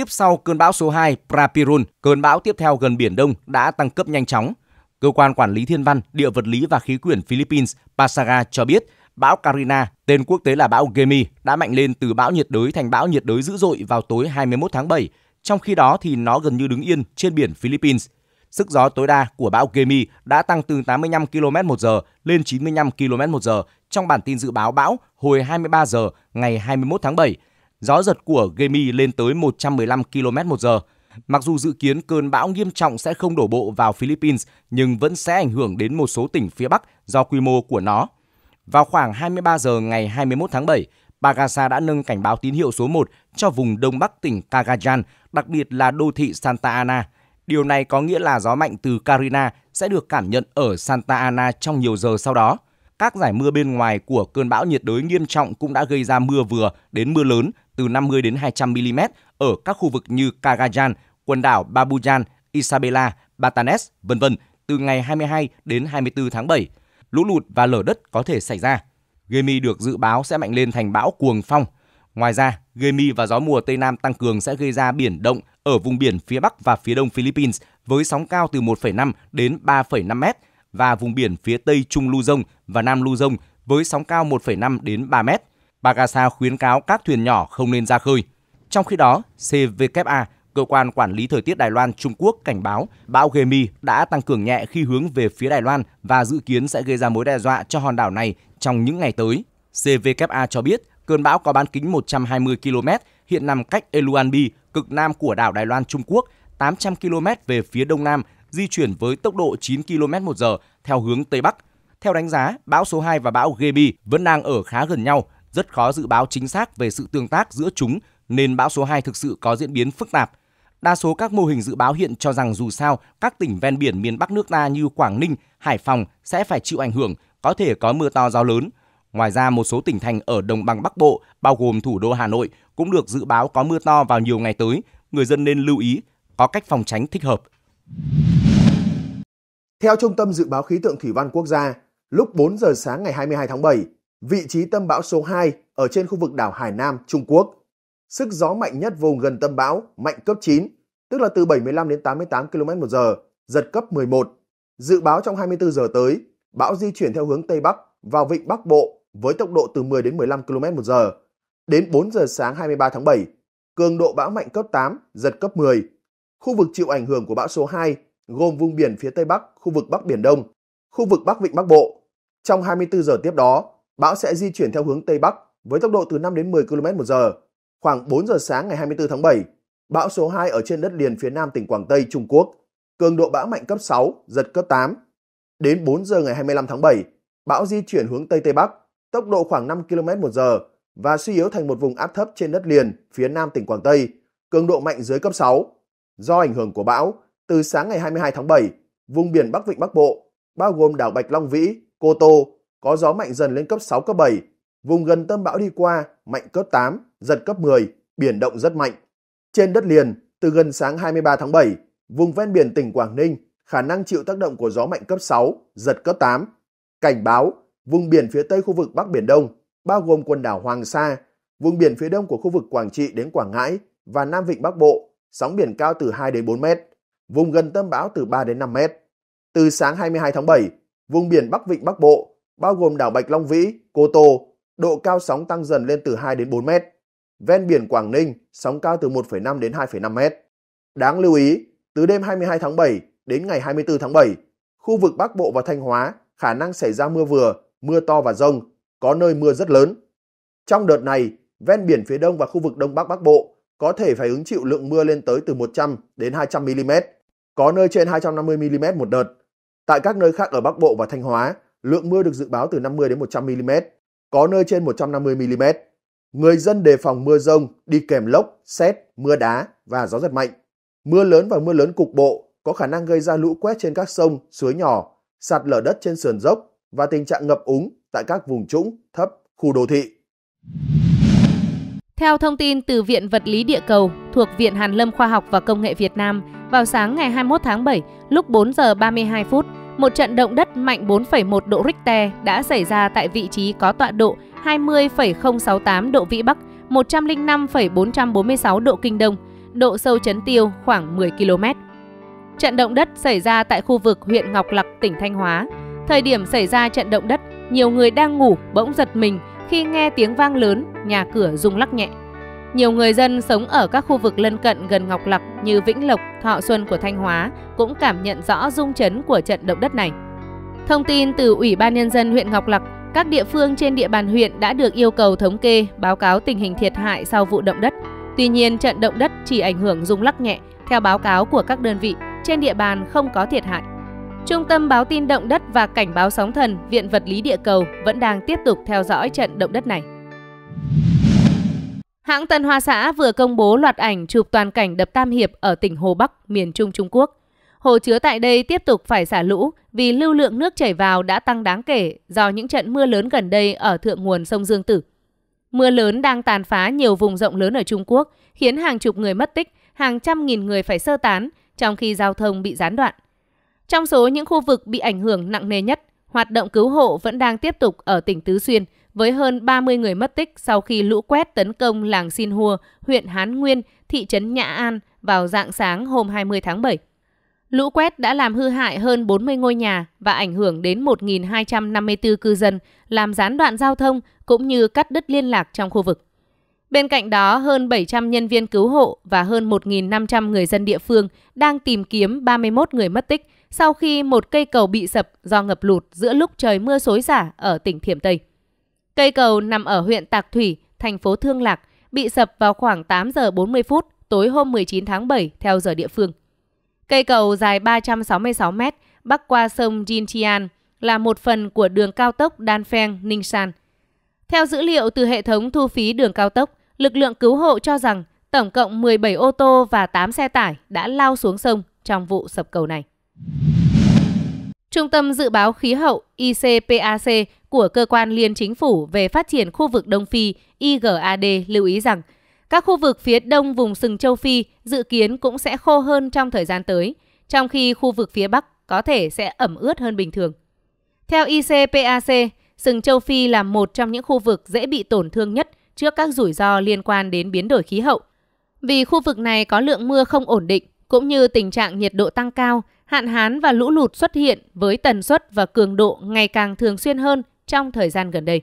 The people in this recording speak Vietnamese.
Tiếp sau cơn bão số 2 Prapirun, cơn bão tiếp theo gần Biển Đông đã tăng cấp nhanh chóng. Cơ quan Quản lý Thiên văn, Địa vật lý và Khí quyển Philippines Pasaga cho biết bão Karina, tên quốc tế là bão Gemi, đã mạnh lên từ bão nhiệt đới thành bão nhiệt đới dữ dội vào tối 21 tháng 7, trong khi đó thì nó gần như đứng yên trên biển Philippines. Sức gió tối đa của bão Gemi đã tăng từ 85 km h lên 95 km h trong bản tin dự báo bão hồi 23 giờ ngày 21 tháng 7 gió giật của Gemi lên tới 115 km một giờ. Mặc dù dự kiến cơn bão nghiêm trọng sẽ không đổ bộ vào Philippines nhưng vẫn sẽ ảnh hưởng đến một số tỉnh phía Bắc do quy mô của nó. Vào khoảng 23 giờ ngày 21 tháng 7, Pagasa đã nâng cảnh báo tín hiệu số 1 cho vùng đông bắc tỉnh Cagayan, đặc biệt là đô thị Santa Ana. Điều này có nghĩa là gió mạnh từ Carina sẽ được cảm nhận ở Santa Ana trong nhiều giờ sau đó. Các giải mưa bên ngoài của cơn bão nhiệt đới nghiêm trọng cũng đã gây ra mưa vừa đến mưa lớn từ 50 đến 200 mm ở các khu vực như Cagayan, quần đảo Babuyan, Isabela, Batanes, vân vân từ ngày 22 đến 24 tháng 7. Lũ lụt và lở đất có thể xảy ra. Gemi được dự báo sẽ mạnh lên thành bão cuồng phong. Ngoài ra, Gemi và gió mùa Tây Nam tăng cường sẽ gây ra biển động ở vùng biển phía Bắc và phía Đông Philippines với sóng cao từ 1,5 đến 3,5 mét và vùng biển phía Tây Trung Luzon và Nam Luzon với sóng cao 1,5 đến 3 mét. Bagasa khuyến cáo các thuyền nhỏ không nên ra khơi. Trong khi đó, CVKA, cơ quan quản lý thời tiết Đài Loan Trung Quốc cảnh báo bão Gemi đã tăng cường nhẹ khi hướng về phía Đài Loan và dự kiến sẽ gây ra mối đe dọa cho hòn đảo này trong những ngày tới. CVKA cho biết cơn bão có bán kính 120 km, hiện nằm cách Eluanbi, cực nam của đảo Đài Loan Trung Quốc, 800 km về phía đông nam, di chuyển với tốc độ 9 km một giờ theo hướng Tây Bắc. Theo đánh giá, bão số 2 và bão Gebi vẫn đang ở khá gần nhau, rất khó dự báo chính xác về sự tương tác giữa chúng nên bão số 2 thực sự có diễn biến phức tạp. Đa số các mô hình dự báo hiện cho rằng dù sao, các tỉnh ven biển miền Bắc nước ta như Quảng Ninh, Hải Phòng sẽ phải chịu ảnh hưởng, có thể có mưa to gió lớn. Ngoài ra, một số tỉnh thành ở đồng bằng Bắc Bộ, bao gồm thủ đô Hà Nội, cũng được dự báo có mưa to vào nhiều ngày tới. Người dân nên lưu ý, có cách phòng tránh thích hợp. Theo Trung tâm Dự báo Khí tượng Thủy văn Quốc gia, lúc 4 giờ sáng ngày 22 tháng 7, vị trí tâm bão số 2 ở trên khu vực đảo Hải Nam, Trung Quốc. Sức gió mạnh nhất vùng gần tâm bão mạnh cấp 9, tức là từ 75 đến 88 km h giật cấp 11. Dự báo trong 24 giờ tới, bão di chuyển theo hướng Tây Bắc vào vịnh Bắc Bộ với tốc độ từ 10 đến 15 km h Đến 4 giờ sáng 23 tháng 7, cường độ bão mạnh cấp 8, giật cấp 10. Khu vực chịu ảnh hưởng của bão số 2 gồm vùng biển phía Tây Bắc, khu vực Bắc Biển Đông, khu vực Bắc Vịnh Bắc Bộ. Trong 24 giờ tiếp đó, Bão sẽ di chuyển theo hướng Tây Bắc với tốc độ từ 5 đến 10 km một giờ. Khoảng 4 giờ sáng ngày 24 tháng 7, bão số 2 ở trên đất liền phía nam tỉnh Quảng Tây, Trung Quốc. Cường độ bão mạnh cấp 6, giật cấp 8. Đến 4 giờ ngày 25 tháng 7, bão di chuyển hướng Tây Tây Bắc, tốc độ khoảng 5 km một giờ và suy yếu thành một vùng áp thấp trên đất liền phía nam tỉnh Quảng Tây, cường độ mạnh dưới cấp 6. Do ảnh hưởng của bão, từ sáng ngày 22 tháng 7, vùng biển Bắc Vịnh Bắc Bộ, bao gồm đảo Bạch Long Vĩ, Cô Tô, có gió mạnh dần lên cấp 6, cấp 7. Vùng gần tâm bão đi qua, mạnh cấp 8, giật cấp 10, biển động rất mạnh. Trên đất liền, từ gần sáng 23 tháng 7, vùng ven biển tỉnh Quảng Ninh khả năng chịu tác động của gió mạnh cấp 6, giật cấp 8. Cảnh báo, vùng biển phía tây khu vực Bắc Biển Đông, bao gồm quần đảo Hoàng Sa, vùng biển phía đông của khu vực Quảng Trị đến Quảng Ngãi và Nam Vịnh Bắc Bộ, sóng biển cao từ 2 đến 4 mét, vùng gần tâm bão từ 3 đến 5 mét. Từ sáng 22 tháng 7, vùng biển Bắc Vịnh Bắc Bộ bao gồm đảo Bạch Long Vĩ, Cô Tô, độ cao sóng tăng dần lên từ 2 đến 4 mét. Ven biển Quảng Ninh, sóng cao từ 1,5 đến 2,5 mét. Đáng lưu ý, từ đêm 22 tháng 7 đến ngày 24 tháng 7, khu vực Bắc Bộ và Thanh Hóa khả năng xảy ra mưa vừa, mưa to và rông, có nơi mưa rất lớn. Trong đợt này, ven biển phía Đông và khu vực Đông Bắc Bắc Bộ có thể phải hứng chịu lượng mưa lên tới từ 100 đến 200 mm, có nơi trên 250 mm một đợt. Tại các nơi khác ở Bắc Bộ và Thanh Hóa lượng mưa được dự báo từ 50 đến 100 mm, có nơi trên 150 mm. Người dân đề phòng mưa rông đi kèm lốc, xét, mưa đá và gió giật mạnh. Mưa lớn và mưa lớn cục bộ có khả năng gây ra lũ quét trên các sông, suối nhỏ, sạt lở đất trên sườn dốc và tình trạng ngập úng tại các vùng trũng, thấp, khu đô thị. Theo thông tin từ Viện Vật lý Địa cầu thuộc Viện Hàn lâm Khoa học và Công nghệ Việt Nam, vào sáng ngày 21 tháng 7, lúc 4 giờ 32 phút, một trận động đất mạnh 4,1 độ Richter đã xảy ra tại vị trí có tọa độ 20,068 độ Vĩ Bắc, 105,446 độ Kinh Đông, độ sâu chấn tiêu khoảng 10 km. Trận động đất xảy ra tại khu vực huyện Ngọc Lặc, tỉnh Thanh Hóa. Thời điểm xảy ra trận động đất, nhiều người đang ngủ bỗng giật mình khi nghe tiếng vang lớn, nhà cửa rung lắc nhẹ. Nhiều người dân sống ở các khu vực lân cận gần Ngọc Lặc như Vĩnh Lộc, Thọ Xuân của Thanh Hóa cũng cảm nhận rõ rung chấn của trận động đất này. Thông tin từ Ủy ban Nhân dân huyện Ngọc Lặc, các địa phương trên địa bàn huyện đã được yêu cầu thống kê, báo cáo tình hình thiệt hại sau vụ động đất. Tuy nhiên, trận động đất chỉ ảnh hưởng rung lắc nhẹ. Theo báo cáo của các đơn vị, trên địa bàn không có thiệt hại. Trung tâm báo tin động đất và cảnh báo sóng thần, Viện vật lý địa cầu vẫn đang tiếp tục theo dõi trận động đất này. Hãng Tân Hoa Xã vừa công bố loạt ảnh chụp toàn cảnh đập Tam Hiệp ở tỉnh Hồ Bắc, miền Trung Trung Quốc. Hồ chứa tại đây tiếp tục phải xả lũ vì lưu lượng nước chảy vào đã tăng đáng kể do những trận mưa lớn gần đây ở thượng nguồn sông Dương Tử. Mưa lớn đang tàn phá nhiều vùng rộng lớn ở Trung Quốc, khiến hàng chục người mất tích, hàng trăm nghìn người phải sơ tán, trong khi giao thông bị gián đoạn. Trong số những khu vực bị ảnh hưởng nặng nề nhất, hoạt động cứu hộ vẫn đang tiếp tục ở tỉnh Tứ Xuyên – với hơn 30 người mất tích sau khi lũ quét tấn công làng Xin Hua, huyện Hán Nguyên, thị trấn Nhã An vào dạng sáng hôm 20 tháng 7. Lũ quét đã làm hư hại hơn 40 ngôi nhà và ảnh hưởng đến 1.254 cư dân, làm gián đoạn giao thông cũng như cắt đứt liên lạc trong khu vực. Bên cạnh đó, hơn 700 nhân viên cứu hộ và hơn 1.500 người dân địa phương đang tìm kiếm 31 người mất tích sau khi một cây cầu bị sập do ngập lụt giữa lúc trời mưa xối xả ở tỉnh Thiểm Tây. Cây cầu nằm ở huyện Tạc Thủy, thành phố Thương Lạc, bị sập vào khoảng 8 giờ 40 phút tối hôm 19 tháng 7 theo giờ địa phương. Cây cầu dài 366 mét bắc qua sông Jintian là một phần của đường cao tốc Đan Pheng – Ninh San. Theo dữ liệu từ hệ thống thu phí đường cao tốc, lực lượng cứu hộ cho rằng tổng cộng 17 ô tô và 8 xe tải đã lao xuống sông trong vụ sập cầu này. Trung tâm Dự báo Khí hậu ICPAC của Cơ quan Liên Chính phủ về phát triển khu vực Đông Phi IGAD lưu ý rằng các khu vực phía đông vùng sừng châu Phi dự kiến cũng sẽ khô hơn trong thời gian tới, trong khi khu vực phía bắc có thể sẽ ẩm ướt hơn bình thường. Theo ICPAC, sừng châu Phi là một trong những khu vực dễ bị tổn thương nhất trước các rủi ro liên quan đến biến đổi khí hậu. Vì khu vực này có lượng mưa không ổn định, cũng như tình trạng nhiệt độ tăng cao, hạn hán và lũ lụt xuất hiện với tần suất và cường độ ngày càng thường xuyên hơn trong thời gian gần đây.